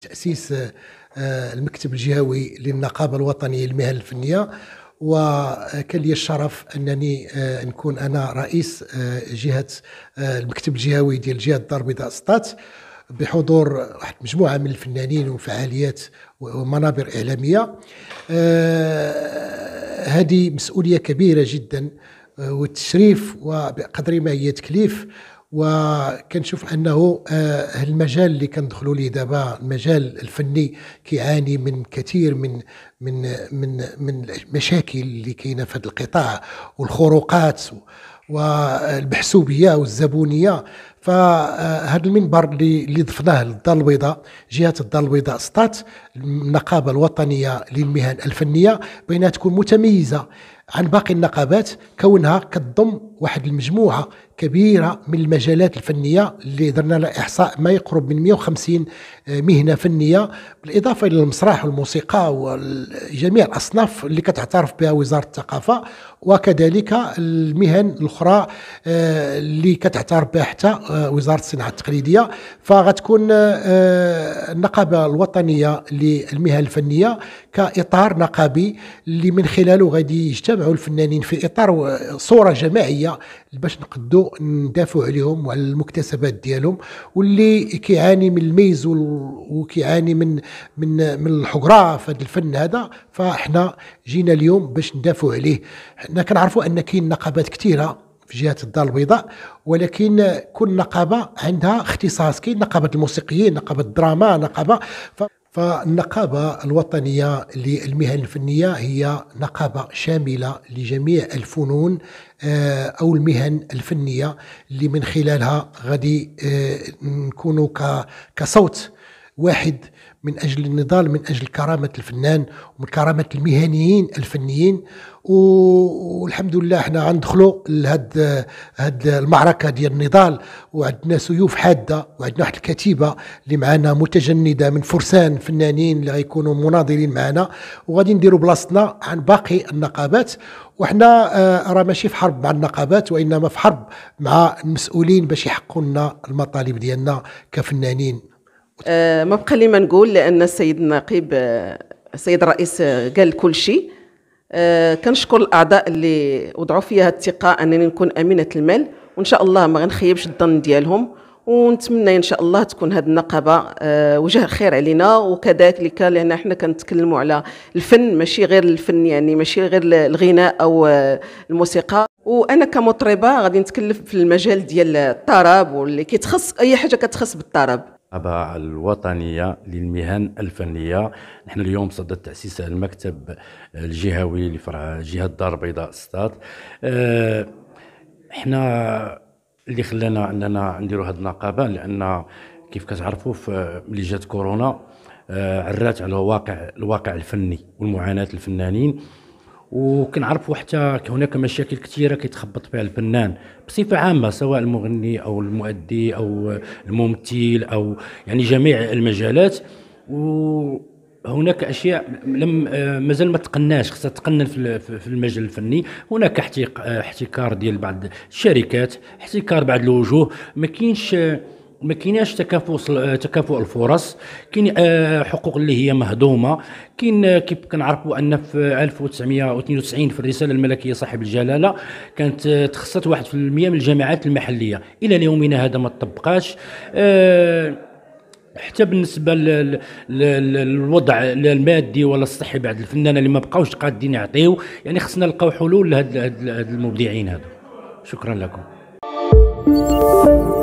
تأسيس آه، المكتب الجهوي للنقابة الوطنية للمهن الفنية وكان لي الشرف انني آه، نكون انا رئيس آه، جهه المكتب الجهوي ديال جهه الدار البيضاء سطات بحضور واحد مجموعه من الفنانين وفعاليات ومنابر اعلاميه هذه مسؤوليه كبيره جدا والتشريف وبقدر ما هي تكليف وكنشوف انه آه، المجال اللي كندخلوا ليه دابا المجال الفني كيعاني من كثير من من من من المشاكل اللي كاينه في هذا القطاع والخروقات والمحسوبيه والزبونيه فهذا آه، المنبر اللي اللي ضفناه للدار البيضاء جهه الدار البيضاء سطات النقابه الوطنيه للمهن الفنيه بانها تكون متميزه عن باقي النقابات كونها كتضم واحد المجموعه كبيره من المجالات الفنيه اللي درنا لها احصاء ما يقرب من 150 آه، مهنه فنيه بالاضافه الى المسرح والموسيقى وجميع الاصناف اللي كتعترف بها وزاره الثقافه وكذلك المهن الاخرى آه، اللي كتعترف بها حتى آه، وزاره الصناعه التقليديه فغتكون النقابه الوطنيه للمهن الفنيه كاطار نقابي اللي من خلاله غادي يجتمع نجتمعوا الفنانين في اطار صوره جماعيه باش نقدوا ندافعوا عليهم وعلى المكتسبات ديالهم واللي كيعاني من الميز وكيعاني من من من الحقره في هذا الفن هذا فاحنا جينا اليوم باش ندافعوا عليه حنا كنعرفوا ان كاين نقابات كثيره في جهه الدار البيضاء ولكن كل نقابه عندها اختصاص كاين نقابه الموسيقيين نقابه الدراما نقابه ف... فالنقابة الوطنية للمهن الفنية هي نقابة شاملة لجميع الفنون آه، أو المهن الفنية اللي من خلالها غادي آه، نكونوا كصوت واحد من أجل النضال من أجل كرامة الفنان ومن كرامة المهنيين الفنيين والحمد لله احنا غندخلوا لهاد هاد المعركه ديال النضال وعندنا سيوف حاده وعندنا واحد الكتيبه اللي معنا متجنده من فرسان فنانين اللي غيكونوا مناضلين معنا وغادي نديروا بلاصتنا عن باقي النقابات وحنا آه، راه ماشي في حرب مع النقابات وانما في حرب مع المسؤولين باش يحقوا لنا المطالب ديالنا كفنانين آه، ما بقى لي ما نقول لان السيد النقيب آه، السيد الرئيس آه، قال كل شيء كنشكر الاعضاء اللي وضعوا فيا الثقه انني نكون امينه المال وان شاء الله ما غنخيبش الظن ديالهم ونتمنى ان شاء الله تكون هذه النقابه وجه خير علينا وكذلك لان احنا كنتكلموا على الفن ماشي غير الفن يعني ماشي غير الغناء او الموسيقى وانا كمطربه غادي نتكلف في المجال ديال الطرب واللي كيتخص اي حاجه كتخص بالطرب الطباعة الوطنية للمهن الفنية نحن اليوم صدد تأسيس المكتب الجهوي لفرع جهة الدار البيضاء ستات آه، احنا اللي خلانا اننا نديرو هاد النقابه لان كيف كتعرفوا ملي جات كورونا آه، عرات على واقع الواقع الفني ومعاناه الفنانين وكنعرفوا حتى هناك مشاكل كثيره كيتخبط فيها الفنان بصفه عامه سواء المغني او المؤدي او الممثل او يعني جميع المجالات وهناك اشياء لم مازال ما تقناش خصها تقنن في المجال الفني هناك احتكار ديال بعض الشركات احتكار بعض الوجوه ما كاينش ما كايناش تكافؤ آه، تكافؤ الفرص كاين آه، حقوق اللي هي مهضومه كاين آه، كيف كنعرفوا ان في 1992 في الرساله الملكيه صاحب الجلاله كانت تخصت 1% من الجامعات المحليه الى يومنا هذا ما طبقاش حتى بالنسبه للوضع المادي ولا الصحي بعد الفنانه اللي ما بقاوش قادين يعطيو يعني خصنا نلقاو حلول لهاد المبدعين هذو شكرا لكم thank you